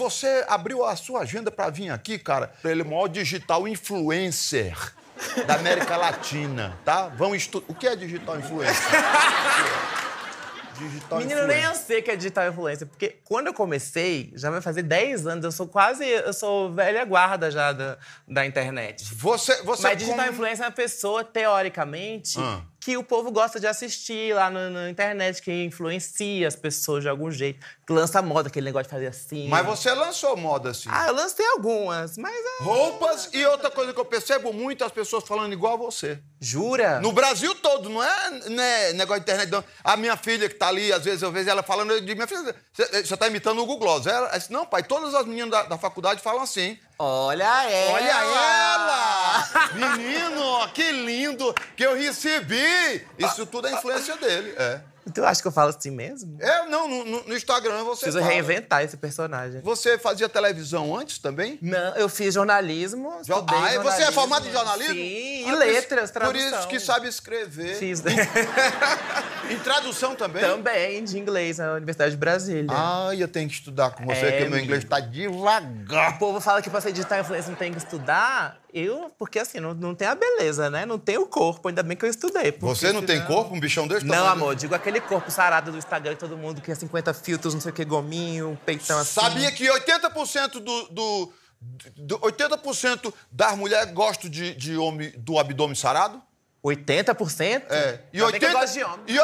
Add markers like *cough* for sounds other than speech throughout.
Você abriu a sua agenda para vir aqui, cara. Ele é o maior digital influencer da América Latina, tá? Vão estudar. O que é digital influencer? *laughs* digital Menino, influencer. nem eu sei que é digital influencer, porque quando eu comecei, já vai fazer 10 anos, eu sou quase, eu sou velha guarda já da, da internet. Você, você Mas digital como... influencer é uma pessoa, teoricamente, ah que o povo gosta de assistir lá na, internet, que influencia as pessoas de algum jeito, que lança moda, aquele negócio de fazer assim. Mas você lançou moda assim? Ah, eu lancei algumas, mas. É... Roupas e outra coisa que eu percebo muito, as pessoas falando igual a você. Jura? No Brasil todo, não é né, negócio de internet. Não. A minha filha que tá ali, às vezes eu vejo ela falando, eu digo, minha filha, você tá imitando o Google Gloss. Ela disse, não, pai, todas as meninas da, da faculdade falam assim. Olha ela! Olha ela! *laughs* Menino, que lindo que eu recebi! Isso tudo é influência dele, é. Tu acha que eu falo assim mesmo? É, não, no, no Instagram você. Preciso fala. reinventar esse personagem. Você fazia televisão antes também? Não, eu fiz jornalismo. Jo ah, jornalismo. você é formado em jornalismo? Sim, ah, e letras, tradução. Por isso que sabe escrever. Fiz. *laughs* em tradução também? Também, de inglês, na Universidade de Brasília. Ah, eu tenho que estudar com você, é, que meu inglês está devagar. O povo fala que pra você digitar influência não tem que estudar. Eu, porque assim, não, não tem a beleza, né? Não tem o corpo, ainda bem que eu estudei. Você não tem corpo, um bichão desse Não, amor, digo aquele corpo sarado do Instagram que todo mundo que é 50 filtros, não sei o que, gominho, peitão assim. Sabia que 80% do, do, 80% das mulheres gostam de, de homem do abdômen sarado? 80%? É. E 80%. Que eu gosto de homem. E 80%.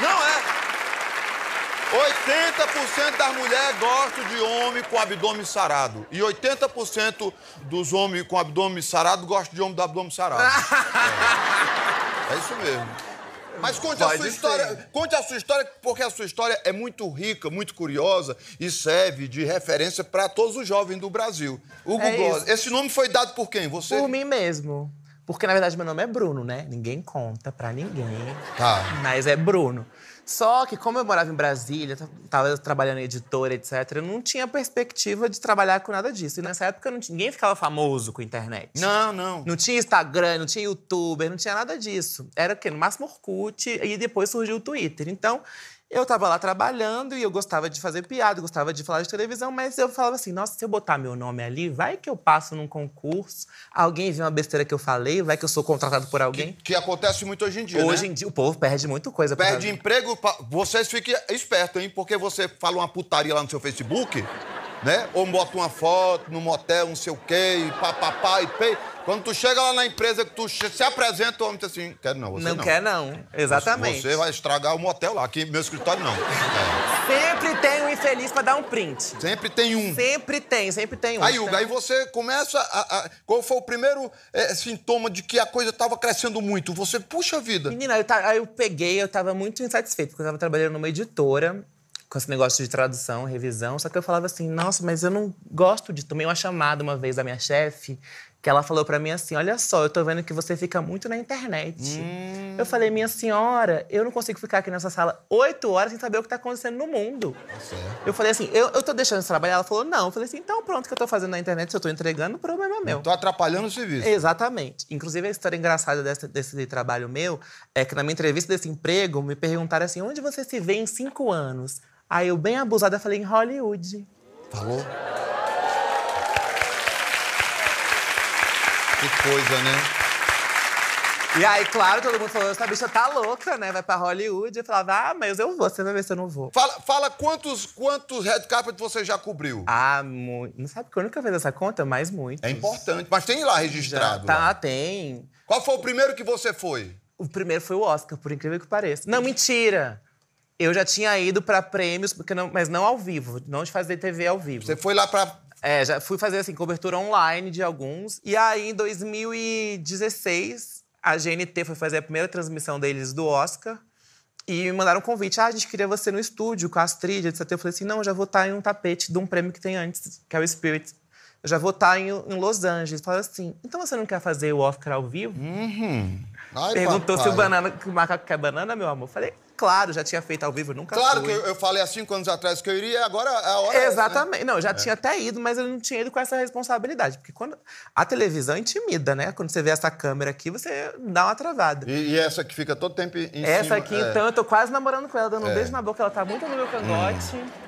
Não é. 80% das mulheres gostam de homem com abdômen sarado. E 80% dos homens com abdômen sarado gostam de homem do abdômen sarado. é. é isso mesmo. Mas conte Vai a sua história. Conte a sua história, porque a sua história é muito rica, muito curiosa e serve de referência para todos os jovens do Brasil. Hugo é Gloss. Esse nome foi dado por quem? Você? Por mim mesmo. Porque, na verdade, meu nome é Bruno, né? Ninguém conta pra ninguém. Tá. Mas é Bruno. Só que, como eu morava em Brasília, tava trabalhando em editora, etc., eu não tinha perspectiva de trabalhar com nada disso. E nessa época, não, ninguém ficava famoso com internet. Não, não. Não tinha Instagram, não tinha YouTuber, não tinha nada disso. Era o quê? No máximo Orkut. E depois surgiu o Twitter. Então, eu tava lá trabalhando e eu gostava de fazer piada, gostava de falar de televisão, mas eu falava assim: nossa, se eu botar meu nome ali, vai que eu passo num concurso, alguém vê uma besteira que eu falei, vai que eu sou contratado por alguém. Que, que acontece muito hoje em dia. Hoje né? em dia o povo perde muita coisa. Perde emprego, vocês fiquem espertos, hein? Porque você fala uma putaria lá no seu Facebook né? Ou bota uma foto no motel, não sei o quê, e papapá, e pei. Quando tu chega lá na empresa, que tu se apresenta, o homem diz assim, quero não, você não. Não quer não, exatamente. Você, você vai estragar o motel lá, aqui meu escritório não. É. Sempre tem um infeliz pra dar um print. Sempre tem um. Sempre tem, sempre tem um. Aí, Hugo, aí você começa a... a qual foi o primeiro é, sintoma de que a coisa tava crescendo muito? Você, puxa vida. Menina, eu, eu peguei, eu tava muito insatisfeito, porque eu tava trabalhando numa editora, com esse negócio de tradução, revisão. Só que eu falava assim, nossa, mas eu não gosto de. Tomei uma chamada uma vez da minha chefe que ela falou para mim assim: Olha só, eu tô vendo que você fica muito na internet. Hum. Eu falei, minha senhora, eu não consigo ficar aqui nessa sala oito horas sem saber o que tá acontecendo no mundo. É eu falei assim, eu, eu tô deixando de trabalhar. Ela falou, não. Eu falei assim, então pronto, o que eu tô fazendo na internet, se eu tô entregando, o problema é meu. Tô atrapalhando o serviço. Exatamente. Inclusive, a história engraçada desse, desse trabalho meu é que na minha entrevista desse emprego, me perguntaram assim: onde você se vê em cinco anos? Aí eu, bem abusada, falei, em Hollywood. Falou? Que coisa, né? E aí, claro, todo mundo falou, essa bicha tá louca, né? Vai pra Hollywood. Eu falava, ah, mas eu vou, você vai ver se eu não vou. Fala, fala quantos, quantos red carpet você já cobriu? Ah, muito. Não sabe que eu nunca fiz essa conta, mas muito. É importante, mas tem lá registrado. Já, tá, lá. tem. Qual foi o primeiro que você foi? O primeiro foi o Oscar, por incrível que pareça. Não, mentira! Eu já tinha ido para prêmios, não, mas não ao vivo, não de fazer TV ao vivo. Você foi lá para é, já fui fazer assim, cobertura online de alguns. E aí, em 2016, a GNT foi fazer a primeira transmissão deles do Oscar. E me mandaram um convite. Ah, a gente queria você no estúdio, com a Astrid, etc. Eu falei assim, não, já vou estar em um tapete de um prêmio que tem antes, que é o Spirit. Eu já vou estar em, em Los Angeles. Falaram assim, então você não quer fazer o Oscar ao vivo? Uhum. Ai, Perguntou papai. se o banana, que o macaco quer banana, meu amor. Eu falei, claro, já tinha feito ao vivo, nunca Claro fui. que eu, falei há cinco anos atrás que eu iria, agora é a hora Exatamente. É essa, né? Não, já é. tinha até ido, mas eu não tinha ido com essa responsabilidade. Porque quando a televisão intimida, né? Quando você vê essa câmera aqui, você dá uma travada. E, e essa que fica todo tempo em Essa cima, aqui, é. então, eu tô quase namorando com ela, dando um é. beijo na boca, ela tá muito no meu cangote. Hum.